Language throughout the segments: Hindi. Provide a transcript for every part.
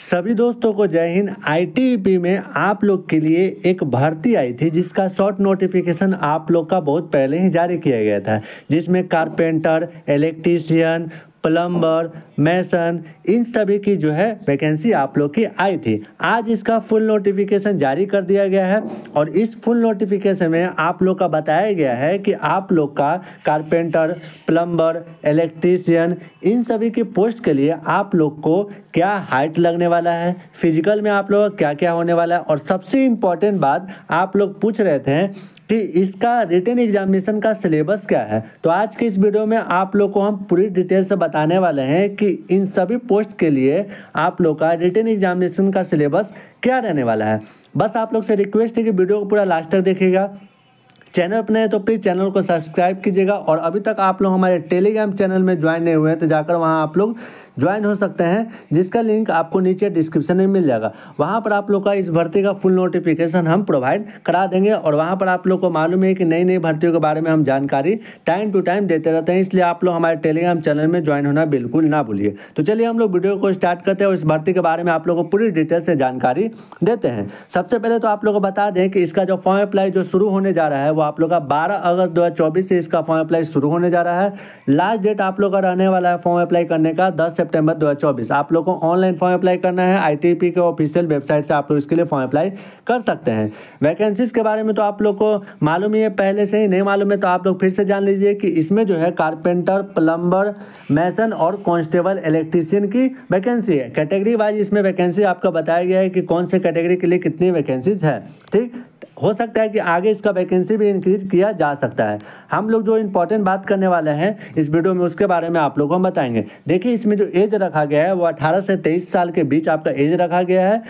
सभी दोस्तों को जय हिंद आई में आप लोग के लिए एक भर्ती आई थी जिसका शॉर्ट नोटिफिकेशन आप लोग का बहुत पहले ही जारी किया गया था जिसमें कारपेंटर इलेक्ट्रीशियन प्लम्बर मैसन इन सभी की जो है वैकेंसी आप लोग की आई थी आज इसका फुल नोटिफिकेशन जारी कर दिया गया है और इस फुल नोटिफिकेशन में आप लोग का बताया गया है कि आप लोग का कारपेंटर प्लम्बर इलेक्ट्रीशियन इन सभी की पोस्ट के लिए आप लोग को क्या हाइट लगने वाला है फिजिकल में आप लोग क्या क्या होने वाला है और सबसे इम्पॉर्टेंट बात आप लोग पूछ रहे थे कि इसका रिटर्न एग्जामिनेशन का सिलेबस क्या है तो आज के इस वीडियो में आप लोग को हम पूरी डिटेल से बताने वाले हैं कि इन सभी पोस्ट के लिए आप लोग का रिटर्न एग्जामिनेशन का सिलेबस क्या रहने वाला है बस आप लोग से रिक्वेस्ट है कि वीडियो को पूरा लास्ट तक देखिएगा चैनल पर नए तो प्लीज़ चैनल को सब्सक्राइब कीजिएगा और अभी तक आप लोग हमारे टेलीग्राम चैनल में ज्वाइन नहीं हुए हैं तो जाकर वहाँ आप लोग ज्वाइन हो सकते हैं जिसका लिंक आपको नीचे डिस्क्रिप्शन में मिल जाएगा वहाँ पर आप लोग का इस भर्ती का फुल नोटिफिकेशन हम प्रोवाइड करा देंगे और वहाँ पर आप लोग को मालूम है कि नई नई भर्तियों के बारे में हम जानकारी टाइम टू टाइम देते रहते हैं इसलिए आप लोग हमारे टेलीग्राम चैनल में ज्वाइन होना बिल्कुल ना भूलिए तो चलिए हम लोग वीडियो को स्टार्ट करते हैं और इस भर्ती के बारे में आप लोग को पूरी डिटेल से जानकारी देते हैं सबसे पहले तो आप लोग को बता दें कि इसका जो फॉर्म अप्लाई जो शुरू होने जा रहा है वो आप लोग का बारह अगस्त दो से इसका फॉर्म अप्लाई शुरू होने जा रहा है लास्ट डेट आप लोग का रहने वाला है फॉर्म अप्लाई करने का दस सितंबर 2024 आप लोगों को ऑनलाइन फॉर्म अप्लाई करना है आईटीपी के ऑफिशियल वेबसाइट से आप लोग इसके लिए फॉर्म अप्लाई कर सकते हैं वैकेंसीज के बारे में तो आप लोग को मालूम ही है पहले से ही नहीं मालूम है तो आप लोग फिर से जान लीजिए कि इसमें जो है कारपेंटर प्लम्बर मैसन और कॉन्स्टेबल इलेक्ट्रीसियन की वैकेंसी है कैटेगरी वाइज इसमें वैकेंसी आपका बताया गया है कि कौन से कैटेगरी के लिए कितनी वैकेंसीज है ठीक हो सकता है कि आगे इसका वैकेंसी भी इंक्रीज किया जा सकता है हम लोग जो इंपॉर्टेंट बात करने वाले हैं इस वीडियो में उसके बारे में आप लोग को बताएंगे देखिए इसमें जो एज रखा गया है वो अठारह से तेईस साल के बीच आपका एज रखा गया है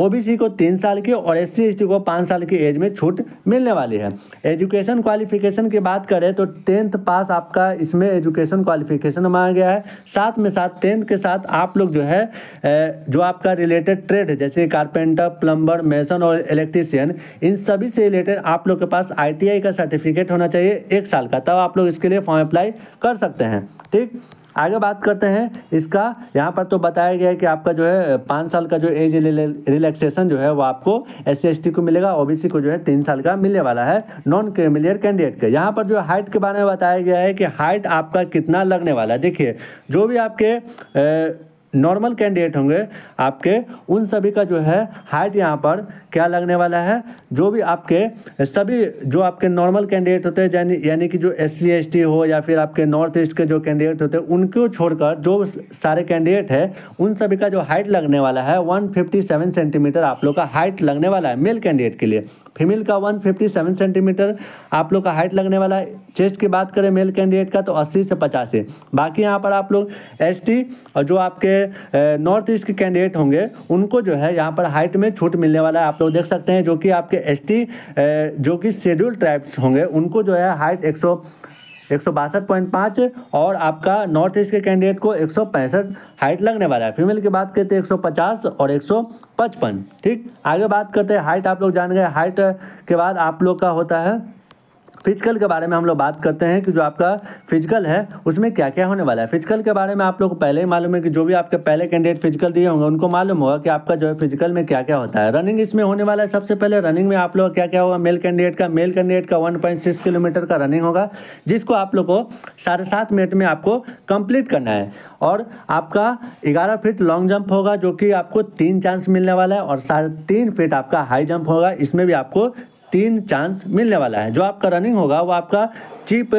ओबीसी को तीन साल की और एस सी को पाँच साल की एज में छूट मिलने वाली है एजुकेशन क्वालिफिकेशन की बात करें तो टेंथ पास आपका इसमें एजुकेशन क्वालिफिकेशन मांगा गया है साथ में साथ टेंथ के साथ आप लोग जो है जो आपका रिलेटेड ट्रेड है जैसे कारपेंटर प्लम्बर मेसन और इलेक्ट्रीशियन इन सभी से रिलेटेड आप लोग के पास आई का सर्टिफिकेट होना चाहिए एक साल का तब आप लोग इसके लिए फॉर्म अप्लाई कर सकते हैं ठीक आगे बात करते हैं इसका यहाँ पर तो बताया गया है कि आपका जो है पाँच साल का जो एज रिलैक्सेशन जो है वो आपको एस सी को मिलेगा ओबीसी को जो है तीन साल का मिलने वाला है नॉन क्रिमिलियर कैंडिडेट का यहाँ पर जो हाइट के बारे में बताया गया है कि हाइट आपका कितना लगने वाला है देखिए जो भी आपके ए, नॉर्मल कैंडिडेट होंगे आपके उन सभी का जो है हाइट यहाँ पर क्या लगने वाला है जो भी आपके सभी जो आपके नॉर्मल कैंडिडेट होते हैं यानी यानी कि जो एस सी हो या फिर आपके नॉर्थ ईस्ट के जो कैंडिडेट होते हैं उनको छोड़कर जो सारे कैंडिडेट है उन सभी का जो हाइट लगने वाला है 157 सेंटीमीटर आप लोग का हाइट लगने वाला है मेल कैंडिडेट के लिए फीमेल का 157 सेंटीमीटर आप लोग का हाइट लगने वाला है चेस्ट की बात करें मेल कैंडिडेट का तो 80 से पचास है बाकी यहाँ पर आप लोग एसटी और जो आपके नॉर्थ ईस्ट के कैंडिडेट होंगे उनको जो है यहाँ पर हाइट में छूट मिलने वाला है आप लोग देख सकते हैं जो कि आपके एसटी जो कि शेड्यूल ट्राइब्स होंगे उनको जो है हाइट एक एक और आपका नॉर्थ ईस्ट के कैंडिडेट को एक हाइट लगने वाला है फीमेल की बात करते हैं पचास और पचपन ठीक आगे बात करते हैं हाइट आप लोग जान गए हाइट के बाद आप लोग का होता है फिजिकल के बारे में हम लोग बात करते हैं कि जो आपका फिजिकल है उसमें क्या क्या होने वाला है फिजिकल के बारे में आप लोग को पहले ही मालूम है कि जो भी आपके पहले कैंडिडेट फिजिकल दिए होंगे उनको मालूम होगा कि आपका जो है फिजिकल में क्या क्या होता है रनिंग इसमें होने वाला है सबसे पहले रनिंग में आप लोग क्या क्या होगा मेल कैंडिडेट का मेल कैंडिडेट का वन किलोमीटर का रनिंग होगा जिसको आप लोग को साढ़े मिनट में आपको कंप्लीट करना है और आपका ग्यारह फीट लॉन्ग जंप होगा जो कि आपको तीन चांस मिलने वाला है और साढ़े तीन फीट आपका हाई जंप होगा इसमें भी आपको तीन चांस मिलने वाला है जो आपका रनिंग होगा वो आपका चिप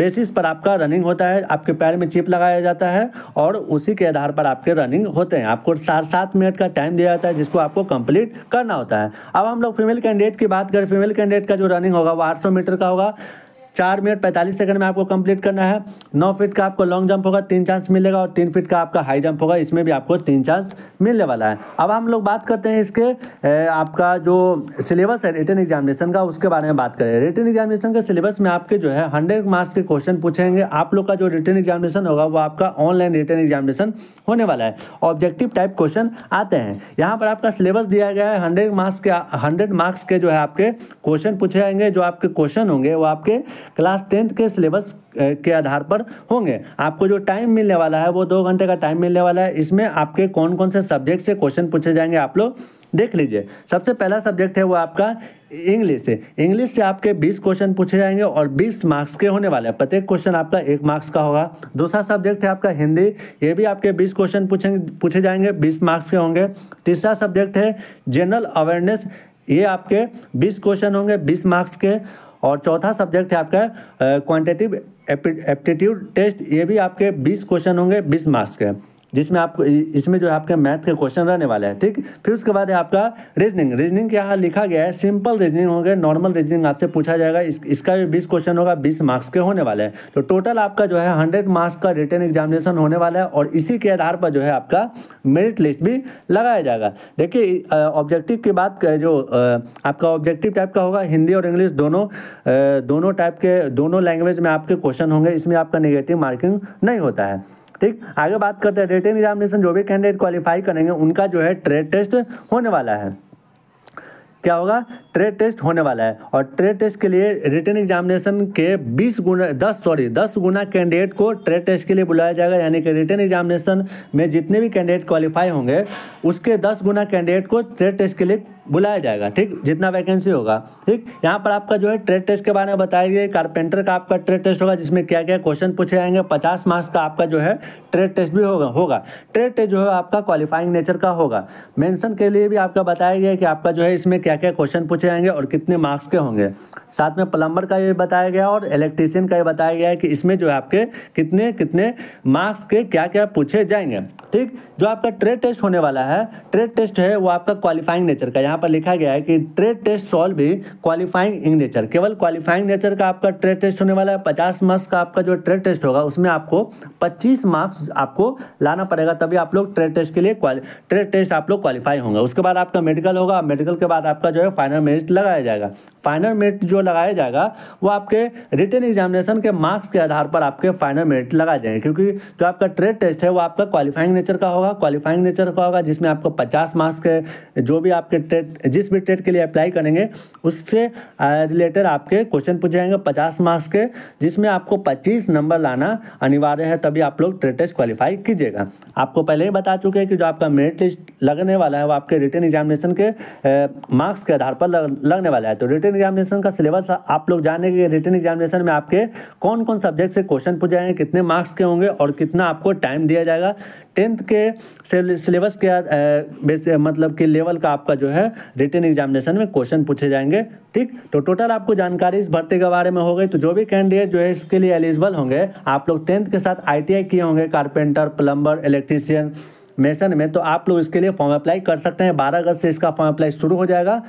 बेसिस पर आपका रनिंग होता है आपके पैर में चिप लगाया जाता है और उसी के आधार पर आपके रनिंग होते हैं आपको साढ़े सात मिनट का टाइम दिया जाता है जिसको आपको कंप्लीट करना होता है अब हम लोग फीमेल कैंडिडेट की बात करें फीमेल कैंडिडेट का जो रनिंग होगा वो आठ मीटर का होगा चार मिनट पैंतालीस सेकंड में आपको कंप्लीट करना है नौ फीट का आपको लॉन्ग जंप होगा तीन चांस मिलेगा और तीन फीट का आपका हाई जंप होगा इसमें भी आपको तीन चांस मिलने वाला है अब हम लोग बात करते हैं इसके ए, आपका जो सिलेबस है रिटर्न एग्जामिनेशन का उसके बारे में बात करें रिटर्न एग्जामिनेशन के सिलेबस में आपके जो है हंड्रेड मार्क्स के क्वेश्चन पूछेंगे आप लोग का जो रिटर्न एग्जामिनेशन होगा वो आपका ऑनलाइन रिटर्न एग्जामिनेशन होने वाला है ऑब्जेक्टिव टाइप क्वेश्चन आते हैं यहाँ पर आपका सिलेबस दिया गया है हंड्रेड मार्क्स के हंड्रेड मार्क्स के जो है आपके क्वेश्चन पूछे जाएंगे जो आपके क्वेश्चन होंगे वो आपके क्लास टेंथ के सिलेबस के आधार पर होंगे आपको जो टाइम मिलने वाला है वो दो घंटे का टाइम मिलने वाला है इसमें आपके कौन कौन से सब्जेक्ट से क्वेश्चन पूछे जाएंगे आप लोग देख लीजिए सबसे पहला सब्जेक्ट है वो आपका इंग्लिश है इंग्लिश से आपके 20 क्वेश्चन पूछे जाएंगे और 20 मार्क्स के होने वाले हैं प्रत्येक क्वेश्चन आपका एक मार्क्स का होगा दूसरा सब्जेक्ट है आपका हिंदी ये भी आपके 20 क्वेश्चन पूछेंगे पूछे जाएंगे 20 मार्क्स के होंगे तीसरा सब्जेक्ट है जनरल अवेयरनेस ये आपके 20 क्वेश्चन होंगे 20 मार्क्स के और चौथा सब्जेक्ट है आपका क्वान्टिटिव एप्टीट्यूड टेस्ट ये भी आपके 20 क्वेश्चन होंगे 20 मार्क्स के जिसमें आपको इसमें जो आपके मैथ के क्वेश्चन रहने वाला है ठीक फिर उसके बाद है आपका रीजनिंग रीजनिंग के यहाँ लिखा गया है सिंपल रीजनिंग हो गया नॉर्मल रीजनिंग आपसे पूछा जाएगा इस, इसका भी बीस क्वेश्चन होगा बीस मार्क्स के होने वाला है तो टोटल आपका जो है हंड्रेड मार्क्स का रिटर्न एग्जामिनेशन होने वाला है और इसी के आधार पर जो है आपका मेरिट लिस्ट भी लगाया जाएगा देखिए ऑब्जेक्टिव की बात जो आपका ऑब्जेक्टिव टाइप का होगा हिंदी और इंग्लिश दोनों दोनों टाइप के दोनों लैंग्वेज में आपके क्वेश्चन होंगे इसमें आपका नेगेटिव मार्किंग नहीं होता है ठीक आगे बात करते हैं रिटर्न एग्जामिनेशन जो भी कैंडिडेट क्वालिफाई करेंगे उनका जो है ट्रेड टेस्ट होने वाला है क्या होगा ट्रेड टेस्ट होने वाला है और ट्रेड टेस्ट के लिए रिटर्न एग्जामिनेशन के 20 गुना 10 सॉरी 10 गुना कैंडिडेट को ट्रेड टेस्ट के लिए बुलाया जाएगा यानी कि रिटर्न एग्जामिनेशन में जितने भी कैंडिडेट क्वालिफाई होंगे उसके 10 गुना कैंडिडेट को ट्रेड टेस्ट के लिए बुलाया जाएगा ठीक जितना वैकेंसी होगा ठीक यहाँ पर आपका जो है ट्रेड टेस्ट के बारे में बताया गया कारपेंटर का आपका ट्रेड टेस्ट होगा जिसमें क्या क्या क्वेश्चन पूछे जाएंगे पचास मार्क्स का आपका जो है ट्रेड टेस्ट भी होगा होगा ट्रेड टेस्ट जो है आपका क्वालिफाइंग नेचर का होगा मेंशन के लिए भी आपका बताया गया कि आपका जो है इसमें क्या क्या क्वेश्चन पूछे जाएंगे और कितने मार्क्स के होंगे साथ में प्लम्बर का ये बताया गया और इलेक्ट्रीशियन का ये बताया गया है कि इसमें जो है आपके कितने कितने मार्क्स के क्या क्या पूछे जाएंगे ठीक जो आपका ट्रेड टेस्ट होने वाला है ट्रेड टेस्ट है वो आपका क्वालिफाइंग नेचर का यहाँ यहाँ पर लिखा गया है कि ट्रेड टेस्ट सॉल्व भी क्वालिफाइंग इन नेचर केवल क्वालिफाइंग नेचर का आपका ट्रेड टेस्ट होने वाला है पचास मार्क्स का आपका जो ट्रेड टेस्ट होगा उसमें आपको पच्चीस मार्क्स आपको लाना पड़ेगा तभी आप लोग ट्रेड टेस्ट के लिए ट्रेड टेस्ट आप लोग क्वालिफाई होंगे उसके बाद आपका मेडिकल होगा मेडिकल के बाद आपका जो है फाइनल मेरिट लगाया जाएगा फाइनल मेरिट जो लगाया जाएगा वो आपके रिटर्न एग्जामिनेशन के मार्क्स के आधार पर आपके फाइनल मेरिट लगाए जाएंगे क्योंकि जो आपका ट्रेड टेस्ट है वो आपका क्वालिफाइंग नेचर का होगा क्वालिफाइंग नेचर का होगा जिसमें आपको पचास मार्क्स के जो भी आपके ट्रेड जिस भी ट्रेड के लिए अप्लाई करेंगे उससे रिलेटेड आपके क्वेश्चन पूछे जाएंगे पचास मार्क्स के जिसमें आपको पच्चीस नंबर लाना अनिवार्य है तभी आप लोग ट्रेड टेस्ट क्वालिफाई कीजिएगा आपको पहले ही बता चुके हैं कि जो आपका मेरिट लिस्ट लगने वाला है वो आपके रिटर्न एग्जामिनेशन के मार्क्स के आधार पर लगने वाला है तो रिटर्न रिटर्न एग्जामिनेशन का सिलेबस आप लोग जानेंगे रिटर्न एग्जामिनेशन में आपके कौन कौन सब्जेक्ट से क्वेश्चन पूछे जाएंगे कितने मार्क्स के होंगे और कितना आपको टाइम दिया जाएगा टेंथ के सिलेबस के मतलब कि लेवल का आपका जो है रिटर्न एग्जामिनेशन में क्वेश्चन पूछे जाएंगे ठीक तो टोटल आपको जानकारी इस भर्ती के बारे में हो गई तो जो भी कैंडिडेट जो है इसके लिए एलिजिबल होंगे आप लोग टेंथ के साथ आई किए होंगे कारपेंटर प्लम्बर इलेक्ट्रीशियन मेसन में तो आप लोग इसके लिए फॉर्म अप्लाई कर सकते हैं 12 अगस्त से इसका फॉर्म अप्लाई शुरू हो जाएगा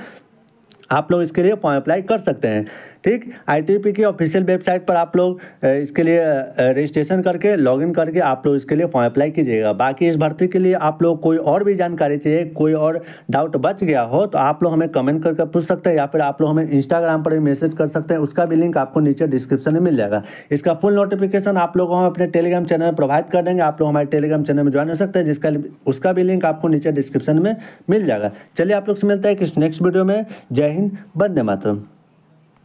आप लोग इसके लिए फॉर्म अप्लाई कर सकते हैं ठीक आईटीपी की ऑफिशियल वेबसाइट पर आप लोग इसके लिए रजिस्ट्रेशन करके लॉगिन करके आप लोग इसके लिए फॉर्म अप्लाई कीजिएगा बाकी इस भर्ती के लिए आप लोग कोई और भी जानकारी चाहिए कोई और डाउट बच गया हो तो आप लोग हमें कमेंट करके पूछ सकते हैं या फिर आप लोग हमें इंस्टाग्राम पर मैसेज कर सकते हैं उसका भी लिंक आपको नीचे डिस्क्रिप्शन में मिल जाएगा इसका फुल नोटिफिकेशन आप लोग हम अपने टेलीग्राम चैनल में प्रोवाइड कर देंगे आप लोग हमारे टेलीग्राम चैनल में ज्वाइन हो सकते हैं जिसका उसका भी लिंक आपको नीचे डिस्क्रिप्शन में मिल जाएगा चलिए आप लोग से मिलता है कि नेक्स्ट वीडियो में जय हिंद बंदे मातरम